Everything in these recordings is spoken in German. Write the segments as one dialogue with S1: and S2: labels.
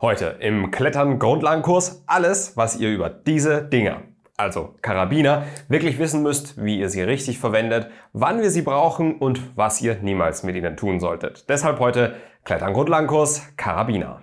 S1: Heute im Klettern Grundlagenkurs alles, was ihr über diese Dinger, also Karabiner, wirklich wissen müsst, wie ihr sie richtig verwendet, wann wir sie brauchen und was ihr niemals mit ihnen tun solltet. Deshalb heute Klettern Grundlagenkurs Karabiner.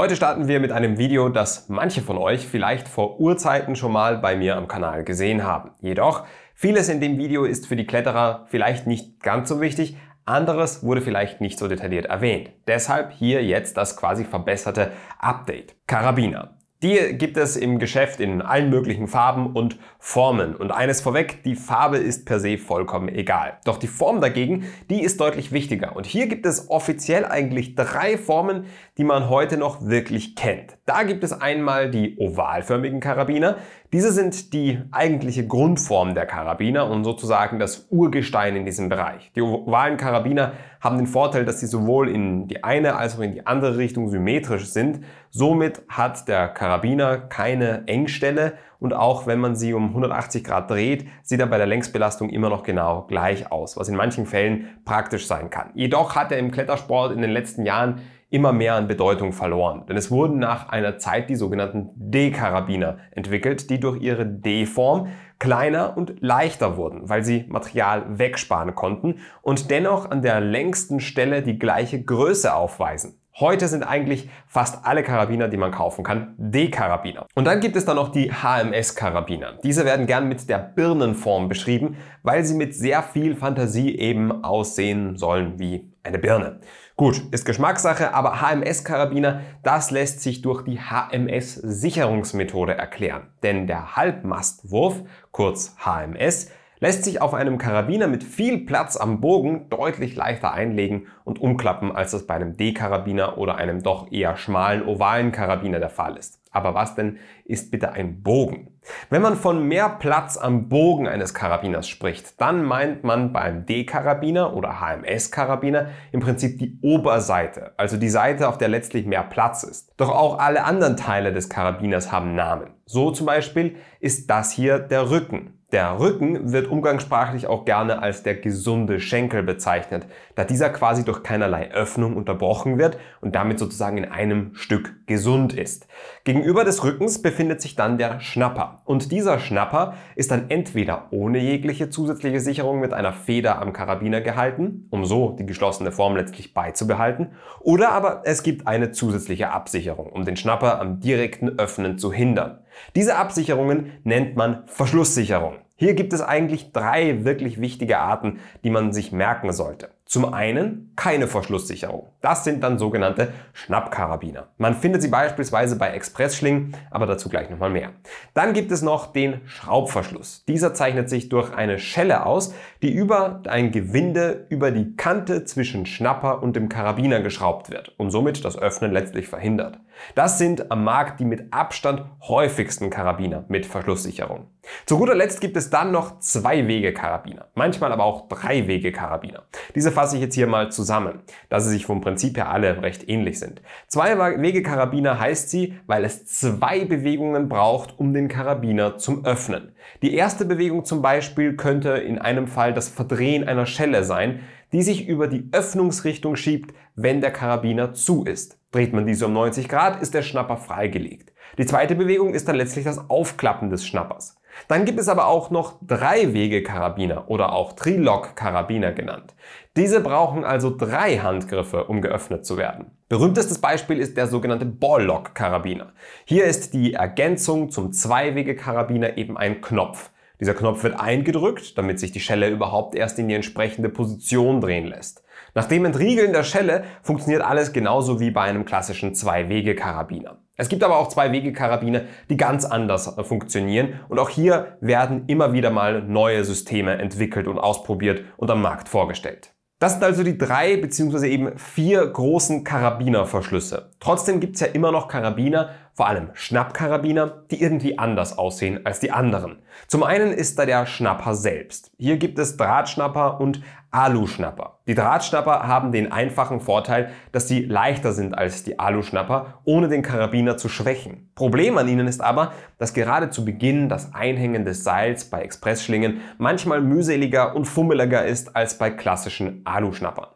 S1: Heute starten wir mit einem Video, das manche von euch vielleicht vor Urzeiten schon mal bei mir am Kanal gesehen haben. Jedoch, vieles in dem Video ist für die Kletterer vielleicht nicht ganz so wichtig, anderes wurde vielleicht nicht so detailliert erwähnt. Deshalb hier jetzt das quasi verbesserte Update. Karabiner. Die gibt es im Geschäft in allen möglichen Farben und Formen. Und eines vorweg, die Farbe ist per se vollkommen egal. Doch die Form dagegen, die ist deutlich wichtiger. Und hier gibt es offiziell eigentlich drei Formen, die man heute noch wirklich kennt. Da gibt es einmal die ovalförmigen Karabiner. Diese sind die eigentliche Grundform der Karabiner und sozusagen das Urgestein in diesem Bereich. Die ovalen Karabiner haben den Vorteil, dass sie sowohl in die eine als auch in die andere Richtung symmetrisch sind. Somit hat der Karabiner keine Engstelle und auch wenn man sie um 180 Grad dreht, sieht er bei der Längsbelastung immer noch genau gleich aus, was in manchen Fällen praktisch sein kann. Jedoch hat er im Klettersport in den letzten Jahren immer mehr an Bedeutung verloren, denn es wurden nach einer Zeit die sogenannten D-Karabiner entwickelt, die durch ihre D-Form kleiner und leichter wurden, weil sie Material wegsparen konnten und dennoch an der längsten Stelle die gleiche Größe aufweisen. Heute sind eigentlich fast alle Karabiner, die man kaufen kann, D-Karabiner. Und dann gibt es dann noch die HMS-Karabiner. Diese werden gern mit der Birnenform beschrieben, weil sie mit sehr viel Fantasie eben aussehen sollen wie eine Birne. Gut, ist Geschmackssache, aber HMS-Karabiner, das lässt sich durch die HMS-Sicherungsmethode erklären. Denn der Halbmastwurf, kurz HMS, lässt sich auf einem Karabiner mit viel Platz am Bogen deutlich leichter einlegen und umklappen, als das bei einem D-Karabiner oder einem doch eher schmalen ovalen Karabiner der Fall ist. Aber was denn ist bitte ein Bogen? Wenn man von mehr Platz am Bogen eines Karabiners spricht, dann meint man beim D-Karabiner oder HMS-Karabiner im Prinzip die Oberseite, also die Seite, auf der letztlich mehr Platz ist. Doch auch alle anderen Teile des Karabiners haben Namen. So zum Beispiel ist das hier der Rücken. Der Rücken wird umgangssprachlich auch gerne als der gesunde Schenkel bezeichnet, da dieser quasi durch keinerlei Öffnung unterbrochen wird und damit sozusagen in einem Stück gesund ist. Gegenüber des Rückens befindet sich dann der Schnapper und dieser Schnapper ist dann entweder ohne jegliche zusätzliche Sicherung mit einer Feder am Karabiner gehalten, um so die geschlossene Form letztlich beizubehalten, oder aber es gibt eine zusätzliche Absicherung, um den Schnapper am direkten Öffnen zu hindern. Diese Absicherungen nennt man Verschlusssicherung. Hier gibt es eigentlich drei wirklich wichtige Arten, die man sich merken sollte. Zum einen keine Verschlusssicherung. Das sind dann sogenannte Schnappkarabiner. Man findet sie beispielsweise bei Expressschlingen, aber dazu gleich nochmal mehr. Dann gibt es noch den Schraubverschluss. Dieser zeichnet sich durch eine Schelle aus, die über ein Gewinde über die Kante zwischen Schnapper und dem Karabiner geschraubt wird und somit das Öffnen letztlich verhindert. Das sind am Markt die mit Abstand häufigsten Karabiner mit Verschlusssicherung. Zu guter Letzt gibt es dann noch Zwei-Wege-Karabiner, manchmal aber auch Drei-Wege-Karabiner. Diese fasse ich jetzt hier mal zusammen, da sie sich vom Prinzip her alle recht ähnlich sind. Zwei-Wege-Karabiner heißt sie, weil es zwei Bewegungen braucht, um den Karabiner zum Öffnen. Die erste Bewegung zum Beispiel könnte in einem Fall das Verdrehen einer Schelle sein, die sich über die Öffnungsrichtung schiebt, wenn der Karabiner zu ist. Dreht man diese um 90 Grad, ist der Schnapper freigelegt. Die zweite Bewegung ist dann letztlich das Aufklappen des Schnappers. Dann gibt es aber auch noch Drei-Wege-Karabiner oder auch Trilog-Karabiner genannt. Diese brauchen also drei Handgriffe, um geöffnet zu werden. Berühmtestes Beispiel ist der sogenannte Ball-Lock-Karabiner. Hier ist die Ergänzung zum Zwei-Wege-Karabiner eben ein Knopf. Dieser Knopf wird eingedrückt, damit sich die Schelle überhaupt erst in die entsprechende Position drehen lässt. Nach dem Entriegeln der Schelle funktioniert alles genauso wie bei einem klassischen Zwei-Wege-Karabiner. Es gibt aber auch Zwei-Wege-Karabiner, die ganz anders äh, funktionieren und auch hier werden immer wieder mal neue Systeme entwickelt und ausprobiert und am Markt vorgestellt. Das sind also die drei bzw. eben vier großen Karabinerverschlüsse. Trotzdem gibt's ja immer noch Karabiner, vor allem Schnappkarabiner, die irgendwie anders aussehen als die anderen. Zum einen ist da der Schnapper selbst. Hier gibt es Drahtschnapper und Aluschnapper. Die Drahtschnapper haben den einfachen Vorteil, dass sie leichter sind als die Aluschnapper, ohne den Karabiner zu schwächen. Problem an ihnen ist aber, dass gerade zu Beginn das Einhängen des Seils bei Expressschlingen manchmal mühseliger und fummeliger ist als bei klassischen Aluschnappern.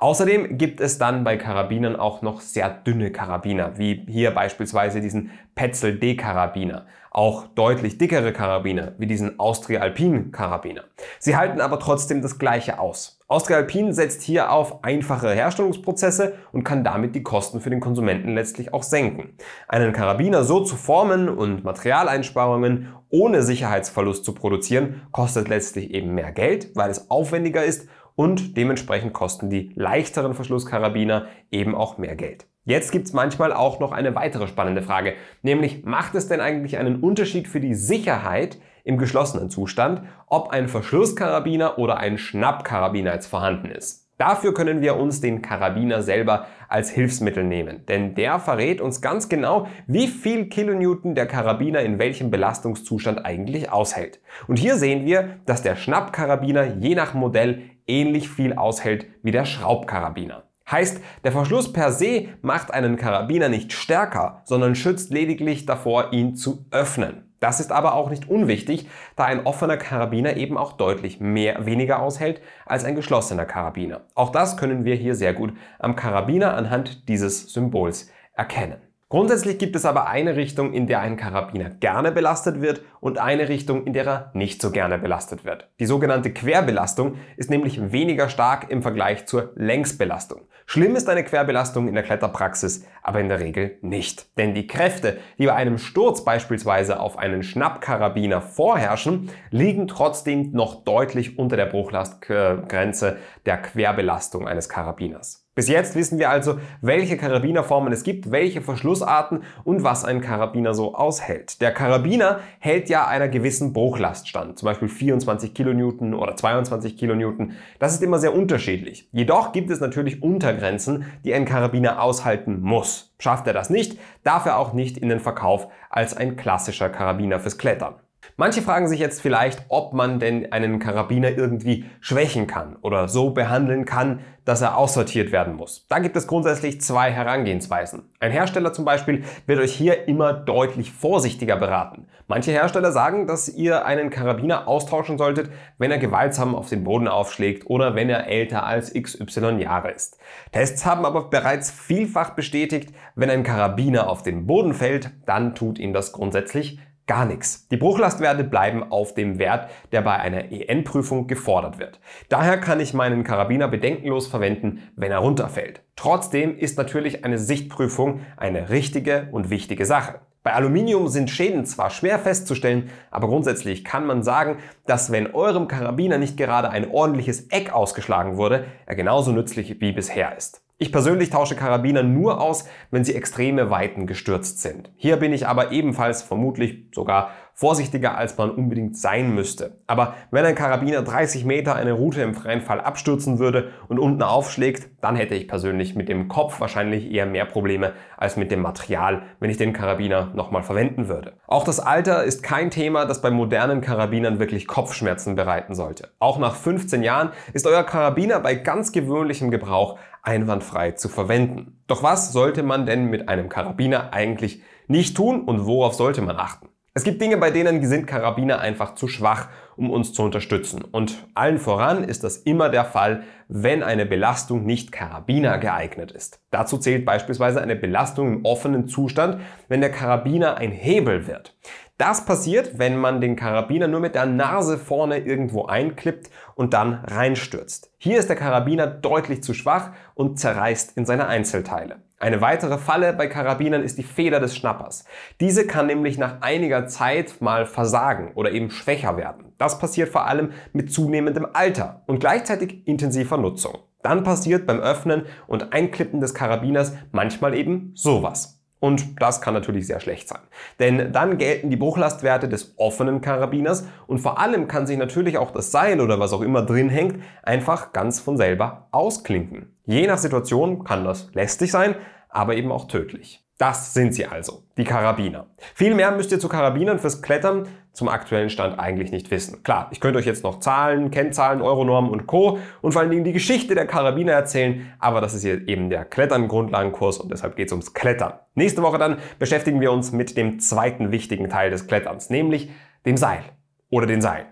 S1: Außerdem gibt es dann bei Karabinern auch noch sehr dünne Karabiner, wie hier beispielsweise diesen Petzl D-Karabiner. Auch deutlich dickere Karabiner, wie diesen Austria Alpin Karabiner. Sie halten aber trotzdem das gleiche aus. Austria Alpin setzt hier auf einfache Herstellungsprozesse und kann damit die Kosten für den Konsumenten letztlich auch senken. Einen Karabiner so zu formen und Materialeinsparungen ohne Sicherheitsverlust zu produzieren, kostet letztlich eben mehr Geld, weil es aufwendiger ist und dementsprechend kosten die leichteren Verschlusskarabiner eben auch mehr Geld. Jetzt gibt's manchmal auch noch eine weitere spannende Frage, nämlich macht es denn eigentlich einen Unterschied für die Sicherheit im geschlossenen Zustand, ob ein Verschlusskarabiner oder ein Schnappkarabiner jetzt vorhanden ist? Dafür können wir uns den Karabiner selber als Hilfsmittel nehmen, denn der verrät uns ganz genau, wie viel Kilonewton der Karabiner in welchem Belastungszustand eigentlich aushält. Und hier sehen wir, dass der Schnappkarabiner je nach Modell ähnlich viel aushält wie der Schraubkarabiner. Heißt, der Verschluss per se macht einen Karabiner nicht stärker, sondern schützt lediglich davor, ihn zu öffnen. Das ist aber auch nicht unwichtig, da ein offener Karabiner eben auch deutlich mehr weniger aushält als ein geschlossener Karabiner. Auch das können wir hier sehr gut am Karabiner anhand dieses Symbols erkennen. Grundsätzlich gibt es aber eine Richtung, in der ein Karabiner gerne belastet wird und eine Richtung, in der er nicht so gerne belastet wird. Die sogenannte Querbelastung ist nämlich weniger stark im Vergleich zur Längsbelastung. Schlimm ist eine Querbelastung in der Kletterpraxis aber in der Regel nicht. Denn die Kräfte, die bei einem Sturz beispielsweise auf einen Schnappkarabiner vorherrschen, liegen trotzdem noch deutlich unter der Bruchlastgrenze der Querbelastung eines Karabiners. Bis jetzt wissen wir also, welche Karabinerformen es gibt, welche Verschlussarten und was ein Karabiner so aushält. Der Karabiner hält ja einer gewissen Bruchlast stand, zum Beispiel 24 Kilonewton oder 22 Kilonewton. Das ist immer sehr unterschiedlich. Jedoch gibt es natürlich Untergrenzen, die ein Karabiner aushalten muss. Schafft er das nicht, darf er auch nicht in den Verkauf als ein klassischer Karabiner fürs Klettern. Manche fragen sich jetzt vielleicht, ob man denn einen Karabiner irgendwie schwächen kann oder so behandeln kann, dass er aussortiert werden muss. Da gibt es grundsätzlich zwei Herangehensweisen. Ein Hersteller zum Beispiel wird euch hier immer deutlich vorsichtiger beraten. Manche Hersteller sagen, dass ihr einen Karabiner austauschen solltet, wenn er gewaltsam auf den Boden aufschlägt oder wenn er älter als XY Jahre ist. Tests haben aber bereits vielfach bestätigt, wenn ein Karabiner auf den Boden fällt, dann tut ihm das grundsätzlich gar nichts. Die Bruchlastwerte bleiben auf dem Wert, der bei einer EN-Prüfung gefordert wird. Daher kann ich meinen Karabiner bedenkenlos verwenden, wenn er runterfällt. Trotzdem ist natürlich eine Sichtprüfung eine richtige und wichtige Sache. Bei Aluminium sind Schäden zwar schwer festzustellen, aber grundsätzlich kann man sagen, dass wenn eurem Karabiner nicht gerade ein ordentliches Eck ausgeschlagen wurde, er genauso nützlich wie bisher ist. Ich persönlich tausche Karabiner nur aus, wenn sie extreme Weiten gestürzt sind. Hier bin ich aber ebenfalls vermutlich sogar vorsichtiger, als man unbedingt sein müsste. Aber wenn ein Karabiner 30 Meter eine Route im freien Fall abstürzen würde und unten aufschlägt, dann hätte ich persönlich mit dem Kopf wahrscheinlich eher mehr Probleme als mit dem Material, wenn ich den Karabiner nochmal verwenden würde. Auch das Alter ist kein Thema, das bei modernen Karabinern wirklich Kopfschmerzen bereiten sollte. Auch nach 15 Jahren ist euer Karabiner bei ganz gewöhnlichem Gebrauch einwandfrei zu verwenden. Doch was sollte man denn mit einem Karabiner eigentlich nicht tun und worauf sollte man achten? Es gibt Dinge, bei denen sind Karabiner einfach zu schwach, um uns zu unterstützen. Und allen voran ist das immer der Fall, wenn eine Belastung nicht Karabiner geeignet ist. Dazu zählt beispielsweise eine Belastung im offenen Zustand, wenn der Karabiner ein Hebel wird. Das passiert, wenn man den Karabiner nur mit der Nase vorne irgendwo einklippt und dann reinstürzt. Hier ist der Karabiner deutlich zu schwach und zerreißt in seine Einzelteile. Eine weitere Falle bei Karabinern ist die Feder des Schnappers. Diese kann nämlich nach einiger Zeit mal versagen oder eben schwächer werden. Das passiert vor allem mit zunehmendem Alter und gleichzeitig intensiver Nutzung. Dann passiert beim Öffnen und Einklippen des Karabiners manchmal eben sowas. Und das kann natürlich sehr schlecht sein. Denn dann gelten die Bruchlastwerte des offenen Karabiners und vor allem kann sich natürlich auch das Seil oder was auch immer drin hängt einfach ganz von selber ausklinken. Je nach Situation kann das lästig sein, aber eben auch tödlich. Das sind sie also, die Karabiner. Viel mehr müsst ihr zu Karabinern fürs Klettern zum aktuellen Stand eigentlich nicht wissen. Klar, ich könnte euch jetzt noch Zahlen, Kennzahlen, Euronormen und Co. und vor allen Dingen die Geschichte der Karabiner erzählen, aber das ist hier eben der Kletterngrundlagenkurs und deshalb geht es ums Klettern. Nächste Woche dann beschäftigen wir uns mit dem zweiten wichtigen Teil des Kletterns, nämlich dem Seil oder den Seilen.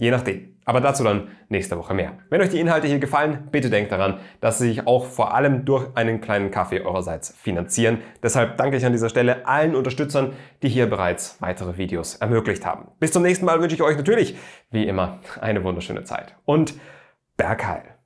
S1: Je nachdem. Aber dazu dann nächste Woche mehr. Wenn euch die Inhalte hier gefallen, bitte denkt daran, dass sie sich auch vor allem durch einen kleinen Kaffee eurerseits finanzieren. Deshalb danke ich an dieser Stelle allen Unterstützern, die hier bereits weitere Videos ermöglicht haben. Bis zum nächsten Mal wünsche ich euch natürlich, wie immer, eine wunderschöne Zeit und Bergheil.